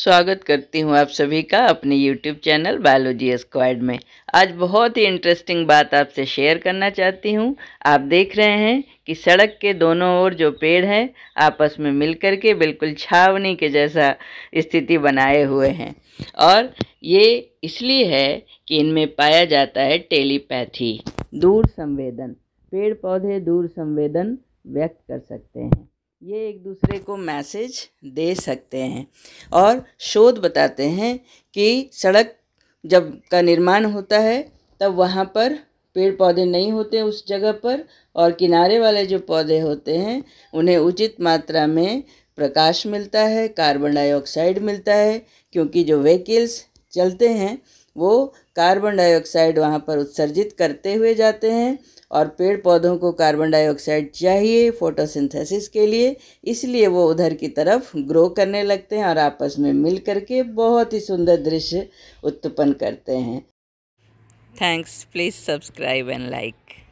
स्वागत करती हूँ आप सभी का अपने यूट्यूब चैनल बायोलॉजी स्क्वाड में आज बहुत ही इंटरेस्टिंग बात आपसे शेयर करना चाहती हूँ आप देख रहे हैं कि सड़क के दोनों ओर जो पेड़ हैं आपस में मिलकर के बिल्कुल छावनी के जैसा स्थिति बनाए हुए हैं और ये इसलिए है कि इनमें पाया जाता है टेलीपैथी दूर संवेदन पेड़ पौधे दूर संवेदन व्यक्त कर सकते हैं ये एक दूसरे को मैसेज दे सकते हैं और शोध बताते हैं कि सड़क जब का निर्माण होता है तब वहाँ पर पेड़ पौधे नहीं होते उस जगह पर और किनारे वाले जो पौधे होते हैं उन्हें उचित मात्रा में प्रकाश मिलता है कार्बन डाइऑक्साइड मिलता है क्योंकि जो व्हीकल्स चलते हैं वो कार्बन डाइऑक्साइड वहाँ पर उत्सर्जित करते हुए जाते हैं और पेड़ पौधों को कार्बन डाइऑक्साइड चाहिए फोटोसिंथेसिस के लिए इसलिए वो उधर की तरफ ग्रो करने लगते हैं और आपस में मिल करके बहुत ही सुंदर दृश्य उत्पन्न करते हैं thanks please subscribe and like